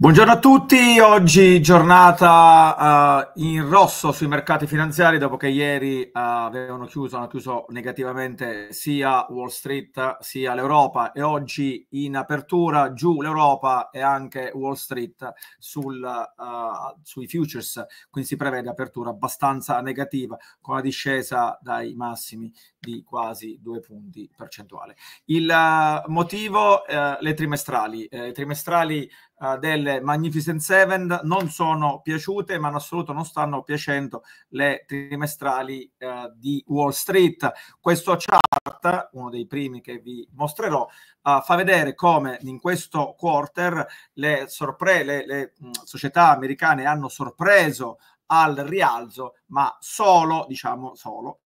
Buongiorno a tutti, oggi giornata uh, in rosso sui mercati finanziari dopo che ieri uh, avevano chiuso, hanno chiuso negativamente sia Wall Street sia l'Europa e oggi in apertura giù l'Europa e anche Wall Street sul, uh, sui futures, quindi si prevede apertura abbastanza negativa con la discesa dai massimi di quasi due punti percentuali. Il uh, motivo, uh, le trimestrali. Eh, le eh, trimestrali uh, delle Magnificent Seven non sono piaciute, ma in assoluto non stanno piacendo le trimestrali di Wall Street. Questo chart, uno dei primi che vi mostrerò, fa vedere come in questo quarter le, sorpre- le, le mh, mm, società americane hanno sorpreso al rialzo, ma solo, diciamo solo,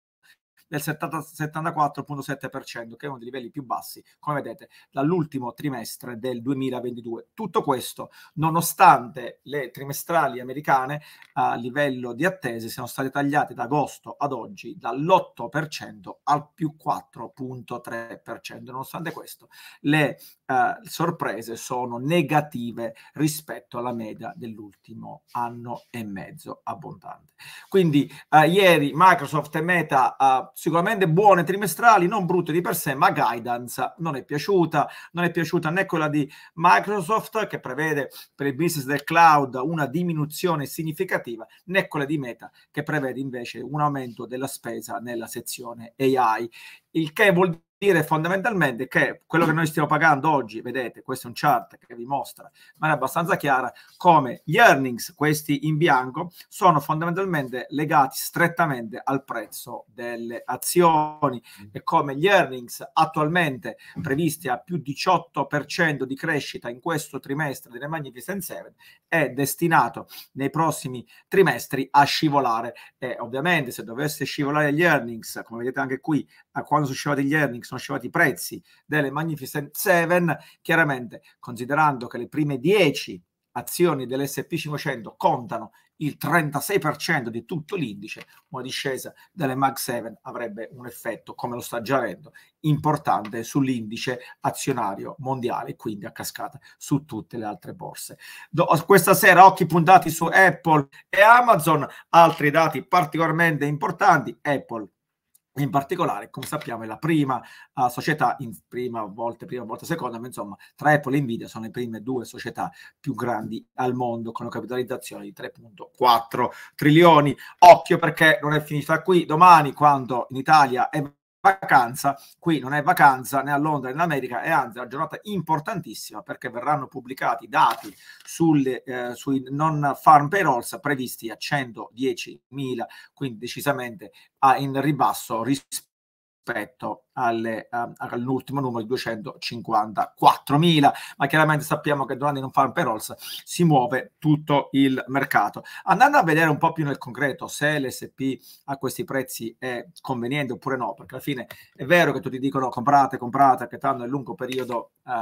del 74,7%, che è uno dei livelli più bassi, come vedete, dall'ultimo trimestre del 2022. Tutto questo nonostante le trimestrali americane a livello di attese siano state tagliate da agosto ad oggi dall'8% al più 4,3%. Nonostante questo, le eh, sorprese sono negative rispetto alla media dell'ultimo anno e mezzo abbondante. Quindi eh, ieri Microsoft e Meta eh, sicuramente buone trimestrali, non brutte di per sé, ma guidance non è piaciuta, non è piaciuta né quella di Microsoft che prevede per il business del cloud una diminuzione significativa, né quella di Meta che prevede invece un aumento della spesa nella sezione AI, il che vuol dire dire fondamentalmente che quello che noi stiamo pagando oggi, vedete, questo è un chart che vi mostra, ma è abbastanza chiara, come gli earnings, questi in bianco, sono fondamentalmente legati strettamente al prezzo delle azioni e come gli earnings attualmente previsti a più 18% di crescita in questo trimestre delle Magnificent Seven è destinato nei prossimi trimestri a scivolare e ovviamente se dovesse scivolare gli earnings, come vedete anche qui, a quando sono scivolati gli earnings sono scemati i prezzi delle Magnificent 7, chiaramente considerando che le prime 10 azioni dell'SP500 contano il 36% di tutto l'indice, una discesa delle Mag 7 avrebbe un effetto, come lo sta già avendo, importante sull'indice azionario mondiale quindi a cascata su tutte le altre borse. Do, questa sera occhi puntati su Apple e Amazon, altri dati particolarmente importanti, Apple in particolare, come sappiamo, è la prima uh, società, in prima volta, prima volta, seconda, ma insomma, tra Apple e Nvidia sono le prime due società più grandi al mondo, con una capitalizzazione di 3.4 trilioni. Occhio perché non è finita qui, domani quando in Italia e vacanza, qui non è vacanza né a Londra né in America, è anzi una giornata importantissima perché verranno pubblicati dati sulle, eh, sui non farm payrolls previsti a 110.000, quindi decisamente a, in ribasso rispetto rispetto alle, uh, all'ultimo numero di 254.000, ma chiaramente sappiamo che domani non farm payrolls si muove tutto il mercato. Andando a vedere un po' più nel concreto se l'SP a questi prezzi è conveniente oppure no, perché alla fine è vero che tutti dicono comprate, comprate, che tanto nel lungo periodo uh,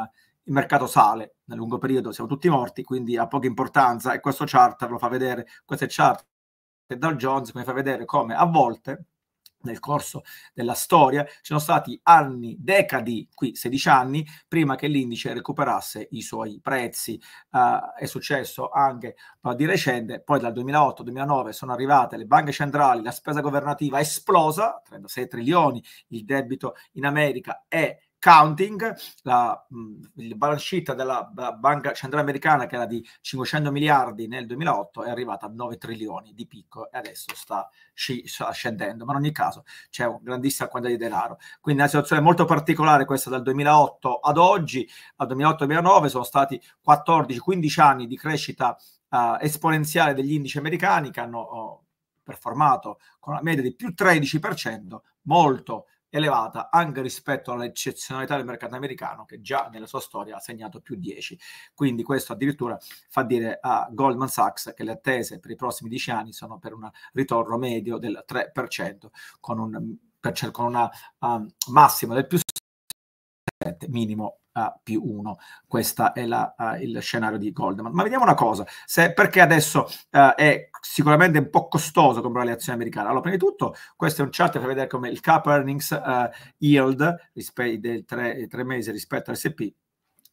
il mercato sale, nel lungo periodo siamo tutti morti, quindi ha poca importanza e questo chart lo fa vedere, queste chart Dal Jones come fa vedere come a volte nel corso della storia ci sono stati anni, decadi, qui 16 anni, prima che l'indice recuperasse i suoi prezzi. Uh, è successo anche uh, di recente, poi dal 2008-2009 sono arrivate le banche centrali, la spesa governativa è esplosa, 36 trilioni, il debito in America è esploso, Counting, la, il balance sheet della banca centrale americana che era di 500 miliardi nel 2008 è arrivata a 9 trilioni di picco e adesso sta, sci, sta scendendo, ma in ogni caso c'è un grandissima quantità di denaro. Quindi una situazione molto particolare questa dal 2008 ad oggi, al 2008-2009 sono stati 14-15 anni di crescita uh, esponenziale degli indici americani che hanno uh, performato con una media di più 13%, molto elevata anche rispetto all'eccezionalità del mercato americano che già nella sua storia ha segnato più 10. Quindi questo addirittura fa dire a Goldman Sachs che le attese per i prossimi 10 anni sono per un ritorno medio del 3% con un con una um, massima del più 7 minimo a più 1. Questo è la, uh, il scenario di Goldman. Ma vediamo una cosa, se, perché adesso uh, è sicuramente un po' costoso comprare le azioni americane. Allora, prima di tutto, questo è un chart per vedere come il cap earnings uh, yield rispe- tre, 3 mesi rispetto all'SP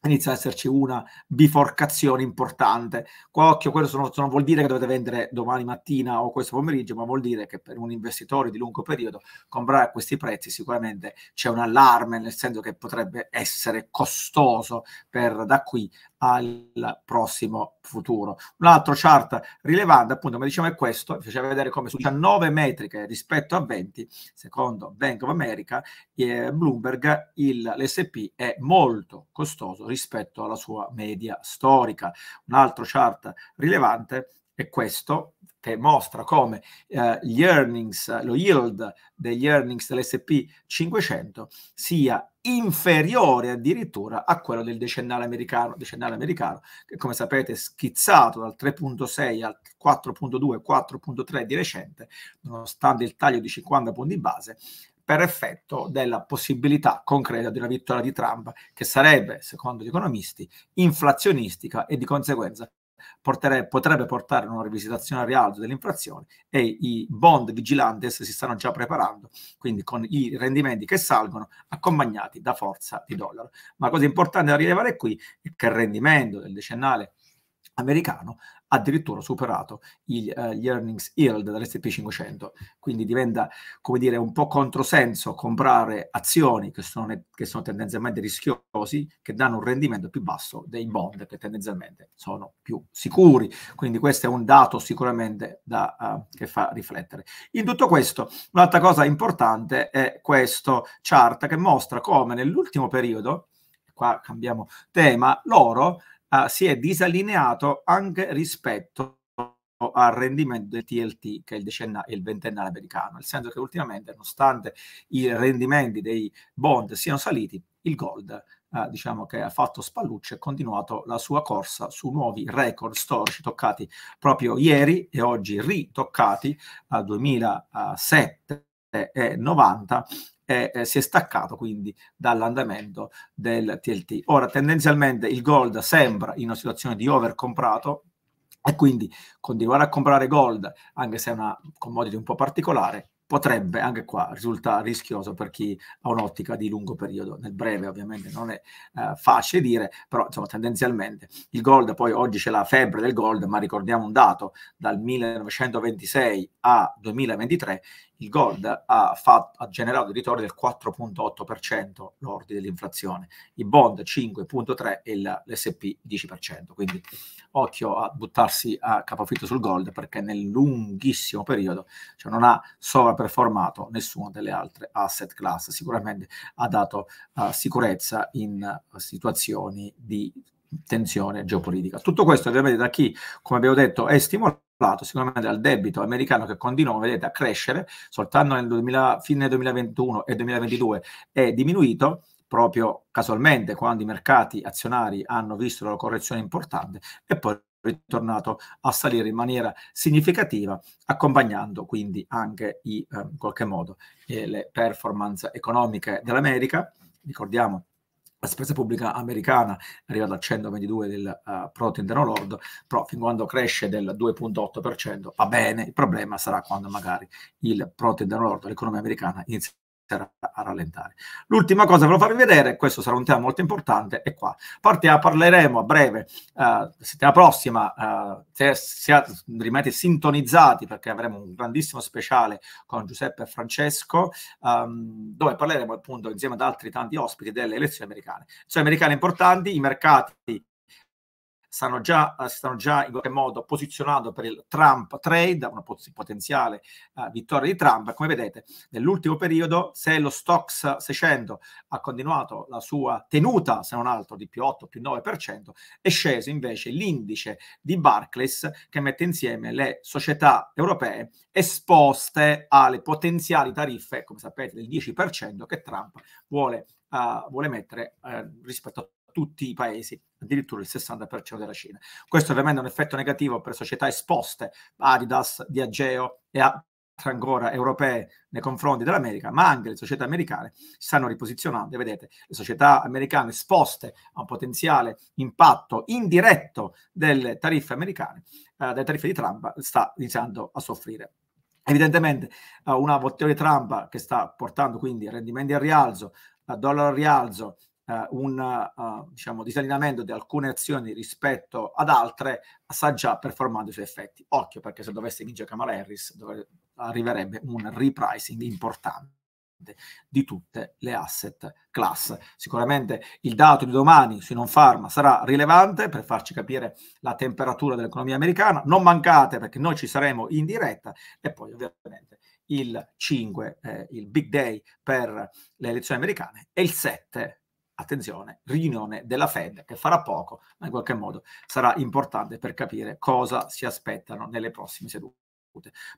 inizia ad esserci una biforcazione importante. Qua occhio, questo non, non, vuol dire che dovete vendere domani mattina o questo pomeriggio, ma vuol dire che per un investitore di lungo periodo comprare a questi prezzi sicuramente c'è un allarme, nel senso che potrebbe essere costoso per da qui al prossimo futuro. Un altro chart rilevante, appunto, come dicevo, è questo, vi faceva vedere come su 19 metriche rispetto a 20, secondo Bank of America, eh, Bloomberg, l'SP è molto costoso rispetto alla sua media storica. Un altro chart rilevante è questo, che mostra come eh, gli earnings, lo yield degli earnings dell'SP 500 sia inferiore addirittura a quello del decennale americano, decennale americano che come sapete è schizzato dal 3.6 al 4.2, 4.3 di recente, nonostante il taglio di 50 punti base, per effetto della possibilità concreta di una vittoria di Trump che sarebbe, secondo gli economisti, inflazionistica e di conseguenza portere, potrebbe portare a una rivisitazione a rialzo dell'inflazione e i bond vigilantes si stanno già preparando, quindi con i rendimenti che salgono accompagnati da forza di dollaro. Ma la cosa importante da rilevare qui è che il rendimento del decennale americano addirittura superato il, uh, gli earnings yield dell'SP 500. Quindi diventa, come dire, un po' controsenso comprare azioni che sono, che sono tendenzialmente rischiosi, che danno un rendimento più basso dei bond, che tendenzialmente sono più sicuri. Quindi questo è un dato sicuramente da, uh, che fa riflettere. In tutto questo, un'altra cosa importante è questo chart che mostra come nell'ultimo periodo, qua cambiamo tema, l'oro uh, si è disallineato anche rispetto al rendimento del TLT, che è il, decenna- il ventennale americano, nel senso che ultimamente, nonostante i rendimenti dei bond siano saliti, il gold Uh, diciamo che ha fatto spallucce e continuato la sua corsa su nuovi record storici toccati proprio ieri e oggi ritoccati eh, a 2007 e 90 e eh, si è staccato quindi dall'andamento del TLT. Ora tendenzialmente il gold sembra in una situazione di overcomprato e quindi continuare a comprare gold anche se è una commodity un po' particolare potrebbe anche qua risultare rischioso per chi ha un'ottica di lungo periodo. Nel breve ovviamente non è eh, facile dire, però insomma tendenzialmente il gold, poi oggi c'è la febbre del gold, ma ricordiamo un dato, dal 1926 a 2023 il gold ha, fatto, ha generato ritorni del 4.8% lordi dell'inflazione, i bond 5.3% e l'SP 10%. Quindi occhio a buttarsi a capofitto sul gold perché nel lunghissimo periodo cioè non ha sovraperformato nessuna delle altre asset class. Sicuramente ha dato uh, sicurezza in uh, situazioni di tensione geopolitica. Tutto questo ovviamente da chi, come abbiamo detto, è stimolato sicuramente dal debito americano che continua, vedete, a crescere, soltanto nel 2000, fine 2021 e 2022 è diminuito, proprio casualmente quando i mercati azionari hanno visto la correzione importante e poi è ritornato a salire in maniera significativa, accompagnando quindi anche i, eh, in qualche modo eh, le performance economiche dell'America. Ricordiamo la spesa pubblica americana è arrivata al 122 del uh, eh, prodotto interno lordo, però fin quando cresce del 2.8% va bene, il problema sarà quando magari il prodotto interno lordo, l'economia americana inizia a rallentare. L'ultima cosa che volevo farvi vedere, questo sarà un tema molto importante, è qua. Partia, parleremo a breve, uh, settimana prossima, uh, se, rimanete sintonizzati perché avremo un grandissimo speciale con Giuseppe e Francesco, um, dove parleremo appunto insieme ad altri tanti ospiti delle elezioni americane. Elezioni americane importanti, i mercati stanno già, eh, si stanno già in qualche modo posizionando per il Trump trade, una potenziale uh, vittoria di Trump. Come vedete, nell'ultimo periodo, se lo stocks 600 ha continuato la sua tenuta, se non altro di più 8, più 9%, è sceso invece l'indice di Barclays che mette insieme le società europee esposte alle potenziali tariffe, come sapete, del 10% che Trump vuole, uh, vuole mettere uh, rispetto a tutti i paesi, addirittura il 60% della Cina. Questo ovviamente è un effetto negativo per società esposte, Adidas, Diageo e altre ancora europee nei confronti dell'America, ma anche le società americane si stanno riposizionando. vedete, le società americane esposte a un potenziale impatto indiretto delle tariffe americane, eh, delle tariffe di Trump, sta iniziando a soffrire. Evidentemente eh, una una di Trump che sta portando quindi rendimenti al rialzo, a dollaro al rialzo, eh, un uh, diciamo, disallineamento di alcune azioni rispetto ad altre sta già performando i suoi effetti. Occhio perché se dovesse vincere Kamala Harris dove, arriverebbe un repricing importante di tutte le asset class. Sicuramente il dato di domani sui non farma sarà rilevante per farci capire la temperatura dell'economia americana. Non mancate perché noi ci saremo in diretta e poi ovviamente il 5, eh, il big day per le elezioni americane e il 7 attenzione, riunione della Fed che farà poco, ma in qualche modo sarà importante per capire cosa si aspettano nelle prossime sedute.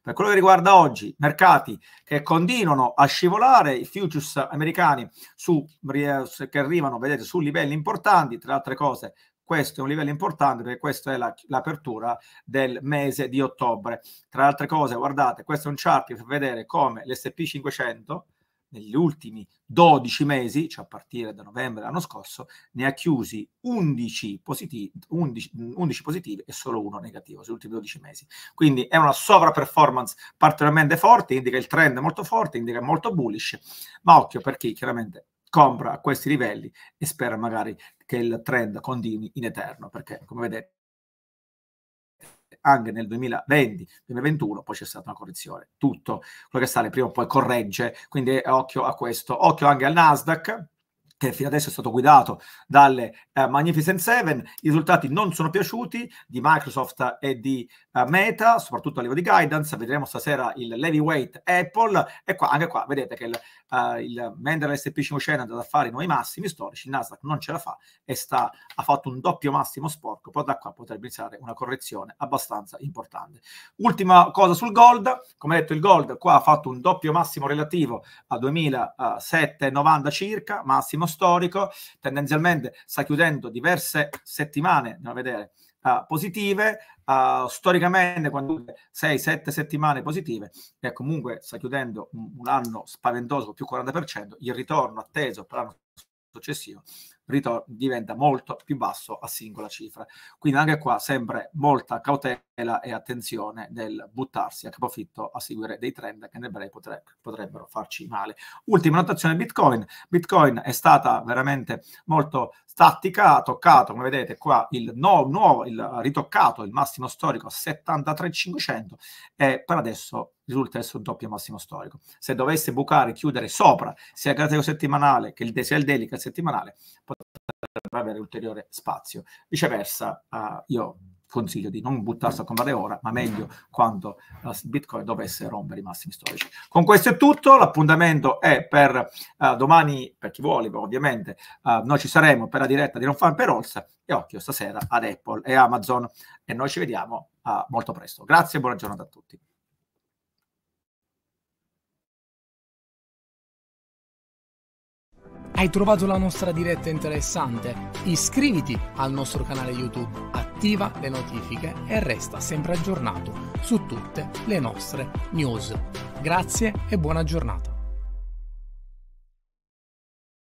Per quello che riguarda oggi, mercati che continuano a scivolare, i futures americani su, che arrivano, vedete, su livelli importanti, tra le altre cose questo è un livello importante perché questa è la, l'apertura del mese di ottobre. Tra le altre cose, guardate, questo è un chart che fa vedere come l'SP 500 negli ultimi 12 mesi, cioè a partire da novembre dell'anno scorso, ne ha chiusi 11 positivi, 11, 11 positivi e solo uno negativo sugli ultimi 12 mesi. Quindi è una sovra-performance particolarmente forte, indica il trend molto forte, indica molto bullish, ma occhio perché chiaramente compra a questi livelli e spera magari che il trend continui in eterno, perché come vedete anche nel 2020-2021, poi c'è stata una correzione. Tutto quello che sale prima o poi corregge, quindi eh, occhio a questo, occhio anche al Nasdaq che fino adesso è stato guidato dalle uh, Magnificent Seven, i risultati non sono piaciuti di Microsoft e di uh, Meta, soprattutto a livello di guidance, vedremo stasera il levy weight Apple e qua, anche qua vedete che il eh, il, mentre l'SP 500 è andato a fare i nuovi massimi storici, il Nasdaq non ce la fa e sta, ha fatto un doppio massimo sporco, poi da qua potrebbe iniziare una correzione abbastanza importante. Ultima cosa sul gold, come detto il gold qua ha fatto un doppio massimo relativo a 2007,90 circa, massimo storico, tendenzialmente sta chiudendo diverse settimane, andiamo a vedere, uh, positive, uh, storicamente quando 6-7 settimane positive, e comunque sta chiudendo un, un anno spaventoso più 40%, il ritorno atteso per l'anno successivo ritor- diventa molto più basso a singola cifra. Quindi anche qua sempre molta cautela e attenzione nel buttarsi a capofitto a seguire dei trend che nel breve potre- potrebbero farci male. Ultima notazione Bitcoin. Bitcoin è stata veramente molto statica, ha toccato, come vedete qua, il no, nuovo, il ritoccato, il massimo storico 73,500 e per adesso risulta essere un doppio massimo storico. Se dovesse bucare, chiudere sopra sia il grafico settimanale che il, sia il daily settimanale, avere ulteriore spazio. Viceversa, uh, io consiglio di non buttarsi a comprare ora, ma meglio quando uh, Bitcoin dovesse rompere i massimi storici. Con questo è tutto, l'appuntamento è per uh, domani, per chi vuole ovviamente, uh, noi ci saremo per la diretta di Non Fan per Olsa e occhio stasera ad Apple e Amazon e noi ci vediamo molto presto. Grazie e buona giornata a tutti. Hai trovato la nostra diretta interessante? Iscriviti al nostro canale YouTube, attiva le notifiche e resta sempre aggiornato su tutte le nostre news. Grazie e buona giornata.